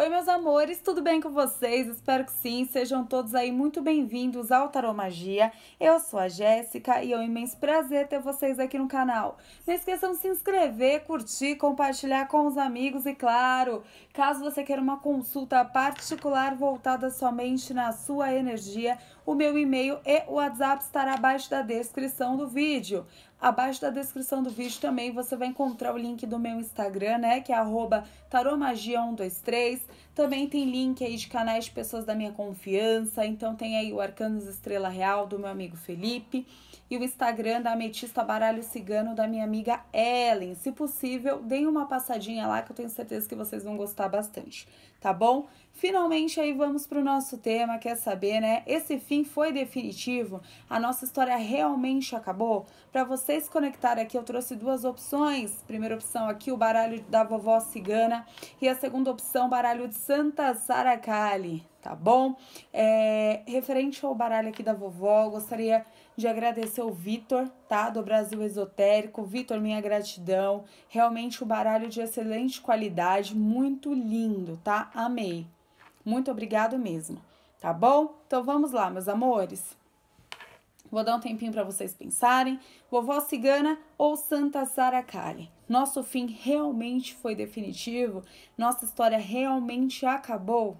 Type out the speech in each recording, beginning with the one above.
Oi, meus amores, tudo bem com vocês? Espero que sim. Sejam todos aí muito bem-vindos ao Taromagia. Eu sou a Jéssica e é um imenso prazer ter vocês aqui no canal. Não esqueçam de se inscrever, curtir, compartilhar com os amigos e, claro, caso você queira uma consulta particular voltada somente na sua energia, o meu e-mail e o WhatsApp estará abaixo da descrição do vídeo. Abaixo da descrição do vídeo também você vai encontrar o link do meu Instagram, né? Que é taromagia123. Também tem link aí de canais de pessoas da minha confiança. Então tem aí o Arcanos Estrela Real do meu amigo Felipe. E o Instagram da Ametista Baralho Cigano da minha amiga Ellen. Se possível, deem uma passadinha lá que eu tenho certeza que vocês vão gostar bastante, tá bom? Finalmente aí vamos para o nosso tema, quer saber, né? Esse fim fim foi definitivo? A nossa história realmente acabou? Para vocês conectarem aqui, eu trouxe duas opções. Primeira opção aqui, o baralho da vovó cigana. E a segunda opção, baralho de Santa Saracali, tá bom? É, referente ao baralho aqui da vovó, eu gostaria de agradecer o Vitor, tá? Do Brasil Esotérico. Vitor, minha gratidão. Realmente o um baralho de excelente qualidade, muito lindo, tá? Amei. Muito obrigado mesmo tá bom? Então vamos lá, meus amores. Vou dar um tempinho para vocês pensarem. Vovó Cigana ou Santa Sara Kali? Nosso fim realmente foi definitivo? Nossa história realmente acabou?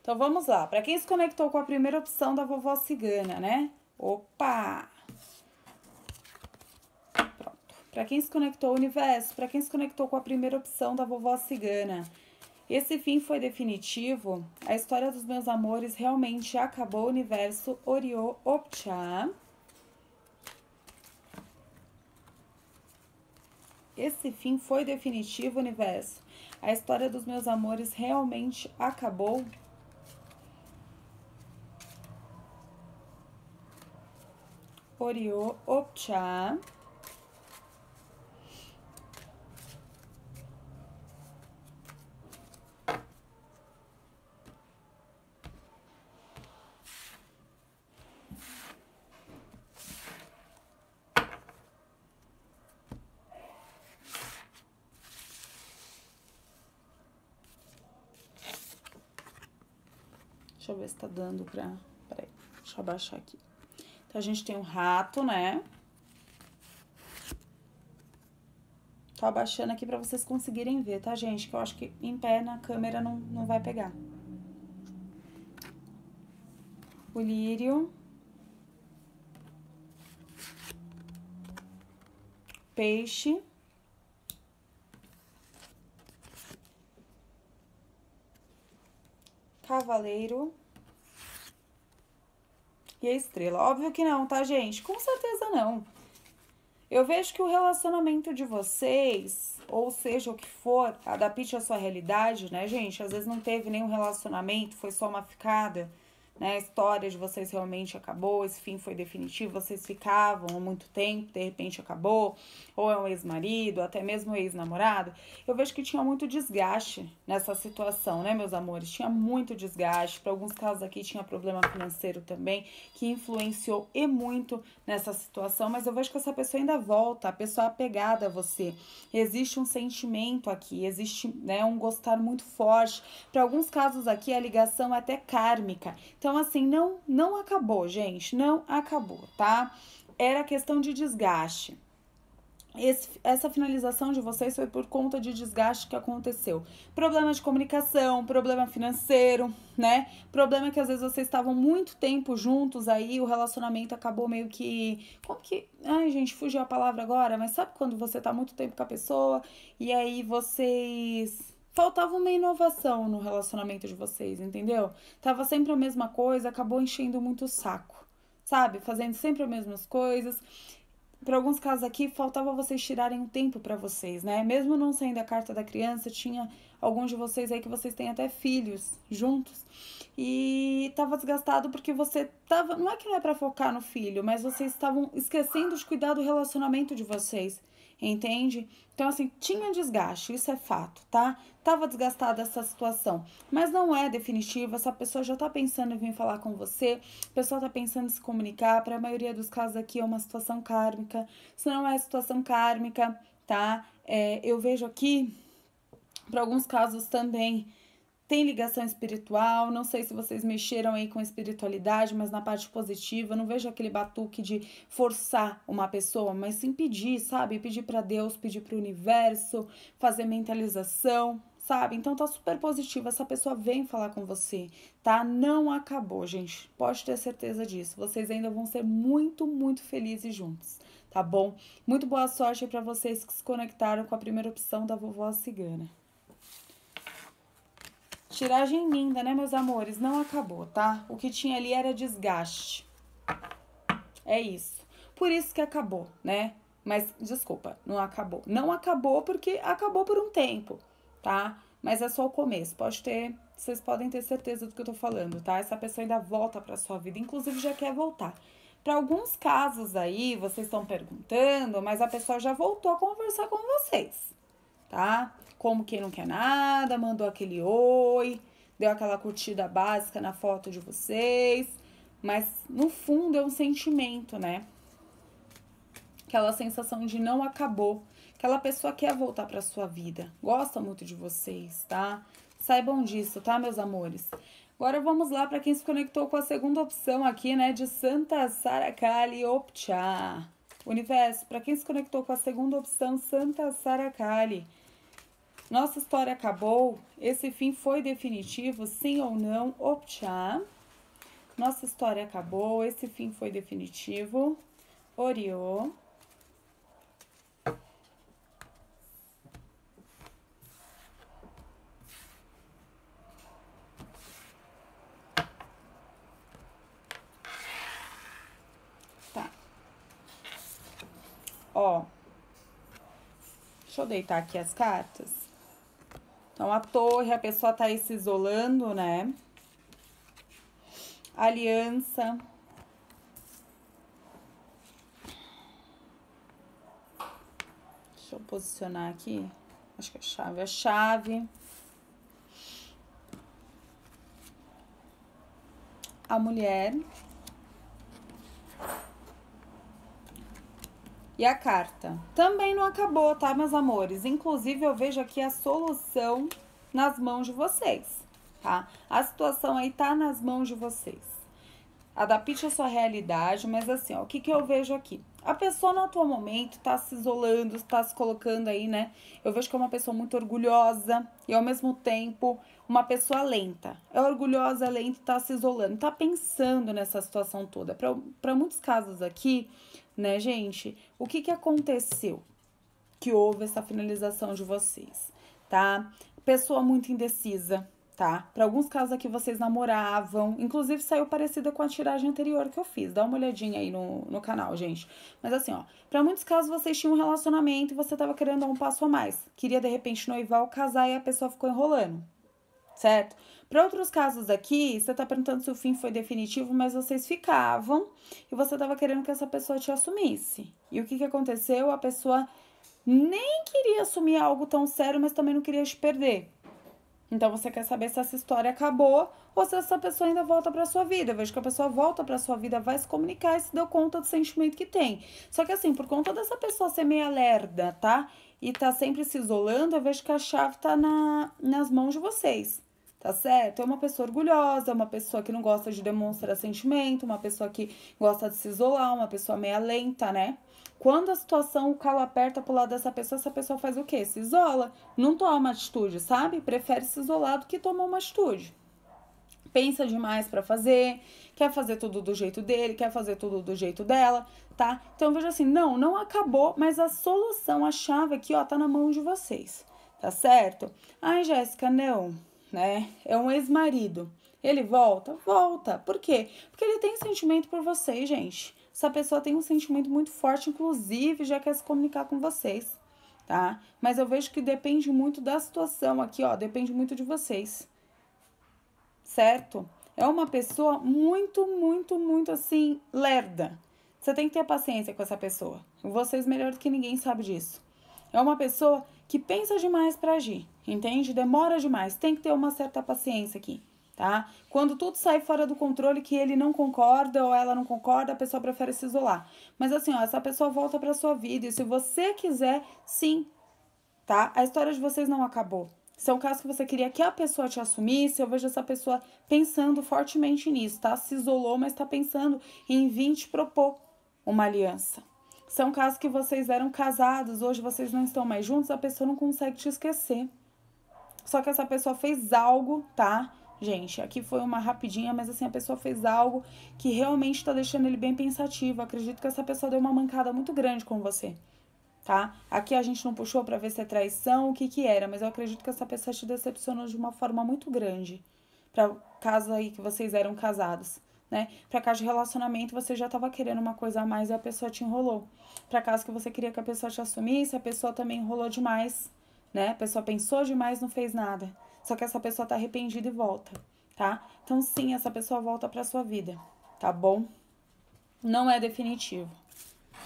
Então vamos lá. Para quem se conectou com a primeira opção da vovó Cigana, né? Opa! para quem se conectou ao universo, para quem se conectou com a primeira opção da vovó cigana. Esse fim foi definitivo. A história dos meus amores realmente acabou. universo Oriô Opcha. Esse fim foi definitivo, universo. A história dos meus amores realmente acabou. Oriô Opcha. Deixa eu ver se tá dando pra... Peraí, deixa eu abaixar aqui. Então, a gente tem o um rato, né? Tô abaixando aqui pra vocês conseguirem ver, tá, gente? Que eu acho que em pé na câmera não, não vai pegar. O lírio. Peixe. cavaleiro e a estrela. Óbvio que não, tá, gente? Com certeza não. Eu vejo que o relacionamento de vocês, ou seja, o que for, adapte à sua realidade, né, gente? Às vezes não teve nenhum relacionamento, foi só uma ficada né? A história de vocês realmente acabou, esse fim foi definitivo, vocês ficavam há muito tempo, de repente acabou, ou é um ex-marido, até mesmo um ex-namorado. Eu vejo que tinha muito desgaste nessa situação, né, meus amores? Tinha muito desgaste. Para alguns casos aqui tinha problema financeiro também, que influenciou e muito nessa situação, mas eu vejo que essa pessoa ainda volta, a pessoa é apegada a você. Existe um sentimento aqui, existe, né, um gostar muito forte. Para alguns casos aqui a ligação é até kármica. Então, então, assim, não, não acabou, gente, não acabou, tá? Era questão de desgaste. Esse, essa finalização de vocês foi por conta de desgaste que aconteceu. Problema de comunicação, problema financeiro, né? Problema que às vezes vocês estavam muito tempo juntos aí, o relacionamento acabou meio que. Como que. Ai, gente, fugiu a palavra agora, mas sabe quando você tá muito tempo com a pessoa e aí vocês faltava uma inovação no relacionamento de vocês, entendeu? Tava sempre a mesma coisa, acabou enchendo muito o saco, sabe? Fazendo sempre as mesmas coisas. Para alguns casos aqui, faltava vocês tirarem um tempo para vocês, né? Mesmo não sendo a carta da criança, tinha alguns de vocês aí que vocês têm até filhos juntos. E tava desgastado porque você tava, não é que não é para focar no filho, mas vocês estavam esquecendo de cuidar do relacionamento de vocês entende? Então, assim, tinha desgaste, isso é fato, tá? Tava desgastada essa situação, mas não é definitiva, essa pessoa já tá pensando em vir falar com você, a pessoa tá pensando em se comunicar, para a maioria dos casos aqui é uma situação kármica, se não é situação kármica, tá? É, eu vejo aqui, para alguns casos também, tem ligação espiritual, não sei se vocês mexeram aí com espiritualidade, mas na parte positiva, não vejo aquele batuque de forçar uma pessoa, mas sim pedir, sabe? Pedir para Deus, pedir para o universo, fazer mentalização, sabe? Então tá super positivo, essa pessoa vem falar com você, tá? Não acabou, gente. Pode ter certeza disso. Vocês ainda vão ser muito, muito felizes juntos, tá bom? Muito boa sorte para vocês que se conectaram com a primeira opção da vovó cigana. Tiragem linda, né, meus amores? Não acabou, tá? O que tinha ali era desgaste. É isso. Por isso que acabou, né? Mas desculpa, não acabou. Não acabou porque acabou por um tempo, tá? Mas é só o começo. Pode ter, vocês podem ter certeza do que eu tô falando, tá? Essa pessoa ainda volta para sua vida, inclusive já quer voltar. Para alguns casos aí, vocês estão perguntando, mas a pessoa já voltou a conversar com vocês tá? Como quem não quer nada, mandou aquele oi, deu aquela curtida básica na foto de vocês, mas no fundo é um sentimento, né? Aquela sensação de não acabou, aquela pessoa quer voltar para sua vida, gosta muito de vocês, tá? Saibam disso, tá, meus amores? Agora vamos lá para quem se conectou com a segunda opção aqui, né, de Santa Saracali Opcha. Universo, para quem se conectou com a segunda opção, Santa Saracali. Nossa história acabou? Esse fim foi definitivo, sim ou não? Opchá. Nossa história acabou, esse fim foi definitivo. Oriô. ó. Deixa eu deitar aqui as cartas. Então, a torre, a pessoa tá aí se isolando, né? Aliança. Deixa eu posicionar aqui. Acho que é a chave é chave. A mulher. E a carta também não acabou, tá, meus amores? Inclusive, eu vejo aqui a solução nas mãos de vocês, tá? A situação aí tá nas mãos de vocês. Adapte a sua realidade, mas assim, ó, o que, que eu vejo aqui? A pessoa no atual momento tá se isolando, tá se colocando aí, né? Eu vejo que é uma pessoa muito orgulhosa e ao mesmo tempo uma pessoa lenta. É orgulhosa, lenta, tá se isolando, tá pensando nessa situação toda. Para muitos casos aqui, né, gente, o que que aconteceu? Que houve essa finalização de vocês, tá? Pessoa muito indecisa, tá? Para alguns casos aqui vocês namoravam, inclusive saiu parecida com a tiragem anterior que eu fiz. Dá uma olhadinha aí no, no canal, gente. Mas assim, ó, para muitos casos vocês tinham um relacionamento e você tava querendo dar um passo a mais. Queria de repente noivar ou casar e a pessoa ficou enrolando, certo? Para outros casos aqui, você tá perguntando se o fim foi definitivo, mas vocês ficavam e você tava querendo que essa pessoa te assumisse. E o que que aconteceu? A pessoa nem queria assumir algo tão sério, mas também não queria te perder. Então você quer saber se essa história acabou ou se essa pessoa ainda volta para sua vida. Eu vejo que a pessoa volta para sua vida, vai se comunicar e se deu conta do sentimento que tem. Só que assim, por conta dessa pessoa ser meio lerda, tá? E tá sempre se isolando, eu vejo que a chave tá na, nas mãos de vocês. Tá certo? É uma pessoa orgulhosa, uma pessoa que não gosta de demonstrar sentimento, uma pessoa que gosta de se isolar, uma pessoa meia lenta, né? Quando a situação, o calo aperta pro lado dessa pessoa, essa pessoa faz o quê? Se isola, não toma atitude, sabe? Prefere se isolar do que tomar uma atitude. Pensa demais para fazer, quer fazer tudo do jeito dele, quer fazer tudo do jeito dela, tá? Então veja assim, não, não acabou, mas a solução, a chave aqui, ó, tá na mão de vocês, tá certo? Ai, Jéssica, não, né? É um ex-marido. Ele volta? Volta. Por quê? Porque ele tem sentimento por vocês, gente essa pessoa tem um sentimento muito forte, inclusive já quer se comunicar com vocês, tá? Mas eu vejo que depende muito da situação aqui, ó, depende muito de vocês, certo? É uma pessoa muito, muito, muito assim, lerda. Você tem que ter paciência com essa pessoa. Vocês melhor do que ninguém sabe disso. É uma pessoa que pensa demais para agir, entende? Demora demais. Tem que ter uma certa paciência aqui tá? Quando tudo sai fora do controle que ele não concorda ou ela não concorda, a pessoa prefere se isolar. Mas assim, ó, essa pessoa volta para sua vida e se você quiser, sim, tá? A história de vocês não acabou. Se é caso que você queria que a pessoa te assumisse, eu vejo essa pessoa pensando fortemente nisso, tá? Se isolou, mas tá pensando em vir te propor uma aliança. São casos que vocês eram casados, hoje vocês não estão mais juntos, a pessoa não consegue te esquecer. Só que essa pessoa fez algo, tá? gente. Aqui foi uma rapidinha, mas assim, a pessoa fez algo que realmente tá deixando ele bem pensativo. Acredito que essa pessoa deu uma mancada muito grande com você, tá? Aqui a gente não puxou para ver se é traição, o que que era, mas eu acredito que essa pessoa te decepcionou de uma forma muito grande. Pra caso aí que vocês eram casados. Né? Para caso de relacionamento, você já estava querendo uma coisa a mais e a pessoa te enrolou. Para caso que você queria que a pessoa te assumisse, a pessoa também enrolou demais, né? A pessoa pensou demais, não fez nada. Só que essa pessoa tá arrependida e volta, tá? Então, sim, essa pessoa volta pra sua vida, tá bom? Não é definitivo.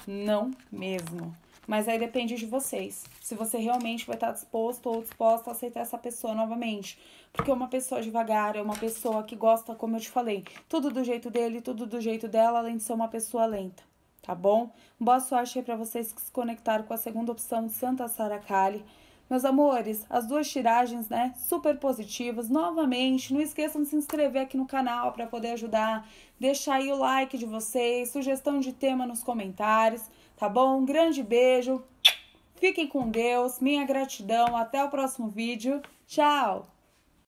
Não mesmo. Mas aí depende de vocês. Se você realmente vai estar disposto ou disposta a aceitar essa pessoa novamente. Porque uma pessoa devagar é uma pessoa que gosta, como eu te falei, tudo do jeito dele, tudo do jeito dela, além de ser uma pessoa lenta. Tá bom? Boa sorte aí pra vocês que se conectaram com a segunda opção de Santa Kali. Meus amores, as duas tiragens, né? Super positivas. Novamente, não esqueçam de se inscrever aqui no canal para poder ajudar. Deixar aí o like de vocês, sugestão de tema nos comentários, tá bom? Um grande beijo. Fiquem com Deus. Minha gratidão. Até o próximo vídeo. Tchau.